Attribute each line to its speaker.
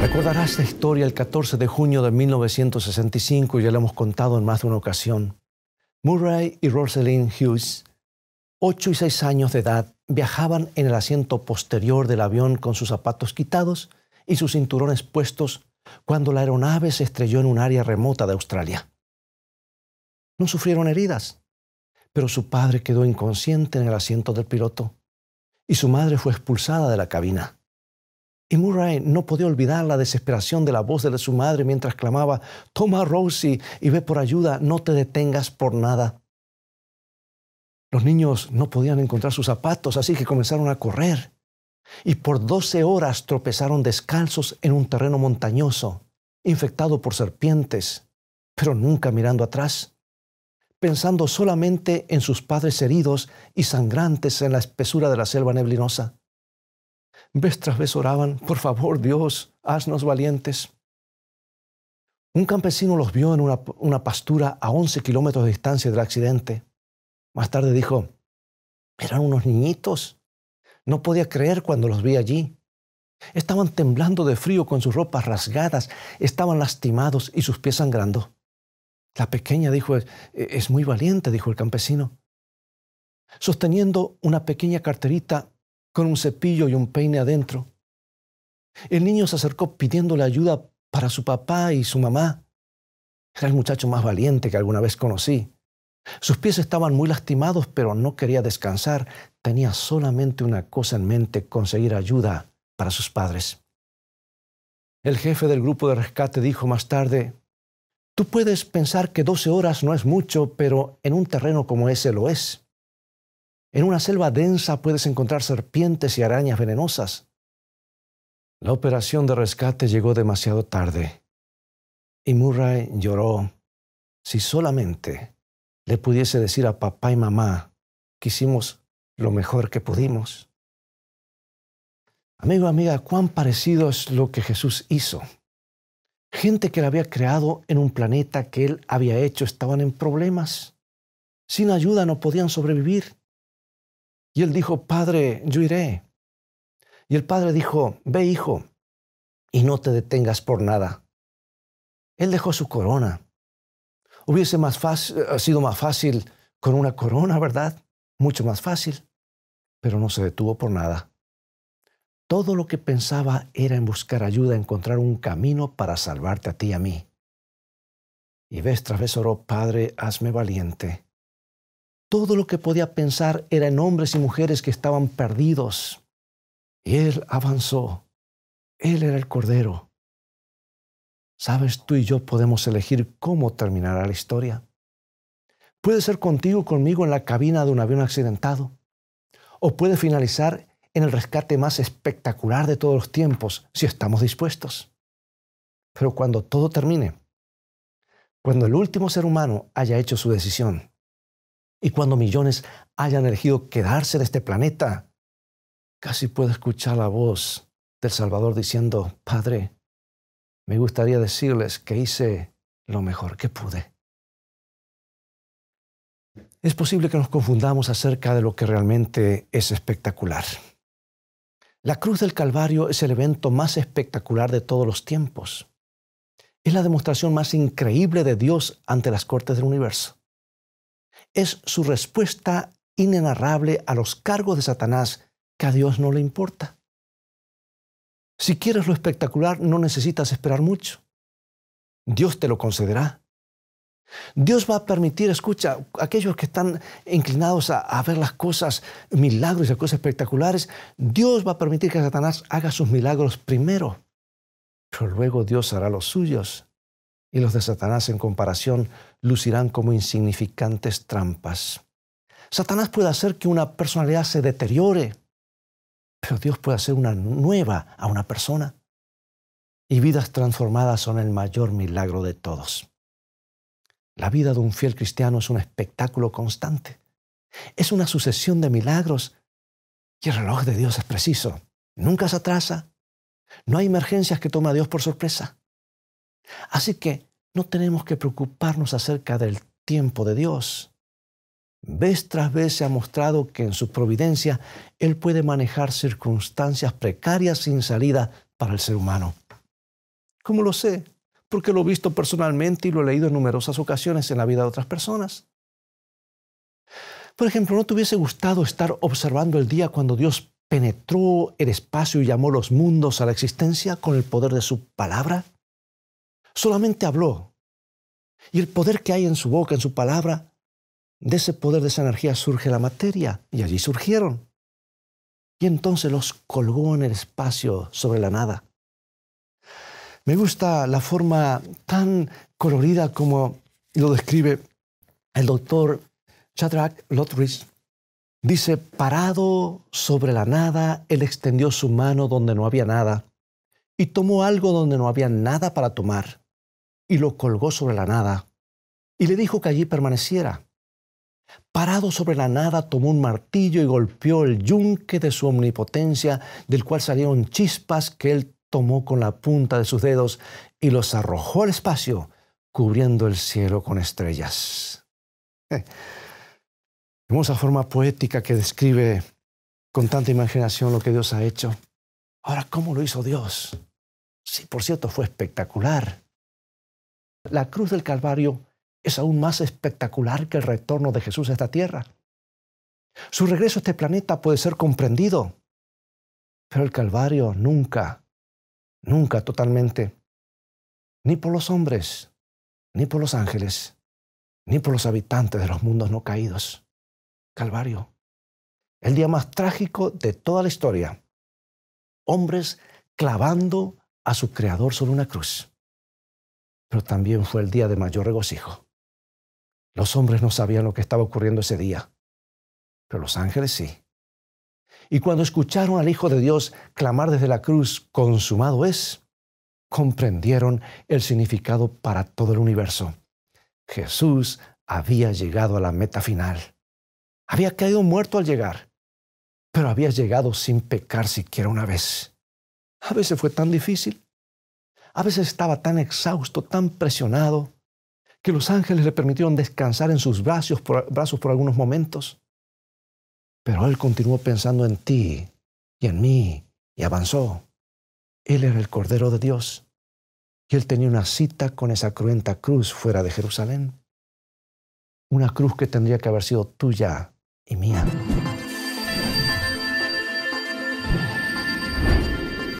Speaker 1: Recordarás la historia el 14 de junio de 1965, ya la hemos contado en más de una ocasión. Murray y Rosalind Hughes, 8 y 6 años de edad, viajaban en el asiento posterior del avión con sus zapatos quitados y sus cinturones puestos cuando la aeronave se estrelló en un área remota de Australia. No sufrieron heridas, pero su padre quedó inconsciente en el asiento del piloto y su madre fue expulsada de la cabina. Y Murray no podía olvidar la desesperación de la voz de su madre mientras clamaba, Toma Rosie y ve por ayuda, no te detengas por nada. Los niños no podían encontrar sus zapatos, así que comenzaron a correr. Y por doce horas tropezaron descalzos en un terreno montañoso, infectado por serpientes, pero nunca mirando atrás, pensando solamente en sus padres heridos y sangrantes en la espesura de la selva neblinosa. Vez tras vez oraban, por favor Dios, haznos valientes. Un campesino los vio en una, pastura a 11 kilómetros de distancia del accidente. Más tarde dijo, eran unos niñitos. No podía creer cuando los vi allí. Estaban temblando de frío con sus ropas rasgadas, estaban lastimados y sus pies sangrando. La pequeña dijo, es muy valiente, dijo el campesino. Sosteniendo una pequeña carterita con un cepillo y un peine adentro. El niño se acercó pidiéndole ayuda para su papá y su mamá. Era el muchacho más valiente que alguna vez conocí. Sus pies estaban muy lastimados, pero no quería descansar. Tenía solamente una cosa en mente, conseguir ayuda para sus padres. El jefe del grupo de rescate dijo más tarde, Tú puedes pensar que 12 horas no es mucho, pero en un terreno como ese lo es. En una selva densa puedes encontrar serpientes y arañas venenosas. La operación de rescate llegó demasiado tarde y Murray lloró. Si solamente le pudiese decir a papá y mamá que hicimos lo mejor que pudimos. Amigo, amiga, cuán parecido es lo que Jesús hizo. Gente que la había creado en un planeta que él había hecho estaban en problemas. Sin ayuda no podían sobrevivir. Y él dijo, Padre, yo iré. Y el padre dijo, Ve, hijo, y no te detengas por nada. Él dejó su corona. Hubiese eh, sido más fácil con una corona, ¿verdad? Mucho más fácil. Pero no se detuvo por nada. Todo lo que pensaba era en buscar ayuda, encontrar un camino para salvarte a ti y a mí. Y ves, tras vez oró, Padre, hazme valiente. Todo lo que podía pensar era en hombres y mujeres que estaban perdidos. Y Él avanzó. Él era el Cordero. Sabes, tú y yo podemos elegir cómo terminará la historia. Puede ser contigo, conmigo, en la cabina de un avión accidentado. O puede finalizar en el rescate más espectacular de todos los tiempos, si estamos dispuestos. Pero cuando todo termine, cuando el último ser humano haya hecho su decisión, y cuando millones hayan elegido quedarse de este planeta, casi puedo escuchar la voz del Salvador diciendo, Padre, me gustaría decirles que hice lo mejor que pude. Es posible que nos confundamos acerca de lo que realmente es espectacular. La cruz del Calvario es el evento más espectacular de todos los tiempos. Es la demostración más increíble de Dios ante las cortes del universo es su respuesta inenarrable a los cargos de Satanás que a Dios no le importa. Si quieres lo espectacular, no necesitas esperar mucho. Dios te lo concederá. Dios va a permitir, escucha, aquellos que están inclinados a, ver las cosas, milagros y cosas espectaculares, Dios va a permitir que Satanás haga sus milagros primero, pero luego Dios hará los suyos y los de Satanás en comparación lucirán como insignificantes trampas. Satanás puede hacer que una personalidad se deteriore, pero Dios puede hacer una nueva a una persona. Y vidas transformadas son el mayor milagro de todos. La vida de un fiel cristiano es un espectáculo constante. Es una sucesión de milagros. Y el reloj de Dios es preciso. Nunca se atrasa. No hay emergencias que toma a Dios por sorpresa. Así que no tenemos que preocuparnos acerca del tiempo de Dios. Vez tras vez se ha mostrado que en su providencia Él puede manejar circunstancias precarias sin salida para el ser humano. ¿Cómo lo sé? Porque lo he visto personalmente y lo he leído en numerosas ocasiones en la vida de otras personas. Por ejemplo, ¿no te hubiese gustado estar observando el día cuando Dios penetró el espacio y llamó los mundos a la existencia con el poder de su palabra? Solamente habló. Y el poder que hay en su boca, en su palabra, de ese poder, de esa energía surge la materia. Y allí surgieron. Y entonces los colgó en el espacio sobre la nada. Me gusta la forma tan colorida como lo describe el doctor Chadrach Lothridge. Dice, parado sobre la nada, él extendió su mano donde no había nada y tomó algo donde no había nada para tomar y lo colgó sobre la nada, y le dijo que allí permaneciera. Parado sobre la nada, tomó un martillo y golpeó el yunque de su omnipotencia, del cual salieron chispas que él tomó con la punta de sus dedos y los arrojó al espacio, cubriendo el cielo con estrellas. hermosa forma poética que describe con tanta imaginación lo que Dios ha hecho. Ahora, ¿cómo lo hizo Dios? Sí, por cierto, fue espectacular la cruz del Calvario es aún más espectacular que el retorno de Jesús a esta tierra. Su regreso a este planeta puede ser comprendido, pero el Calvario nunca, nunca totalmente, ni por los hombres, ni por los ángeles, ni por los habitantes de los mundos no caídos. Calvario, el día más trágico de toda la historia. Hombres clavando a su Creador sobre una cruz pero también fue el día de mayor regocijo. Los hombres no sabían lo que estaba ocurriendo ese día, pero los ángeles sí. Y cuando escucharon al Hijo de Dios clamar desde la cruz, consumado es, comprendieron el significado para todo el universo. Jesús había llegado a la meta final. Había caído muerto al llegar, pero había llegado sin pecar siquiera una vez. A veces fue tan difícil, a veces estaba tan exhausto, tan presionado, que los ángeles le permitieron descansar en sus brazos por, brazos por algunos momentos. Pero él continuó pensando en ti y en mí y avanzó. Él era el Cordero de Dios y él tenía una cita con esa cruenta cruz fuera de Jerusalén. Una cruz que tendría que haber sido tuya y mía.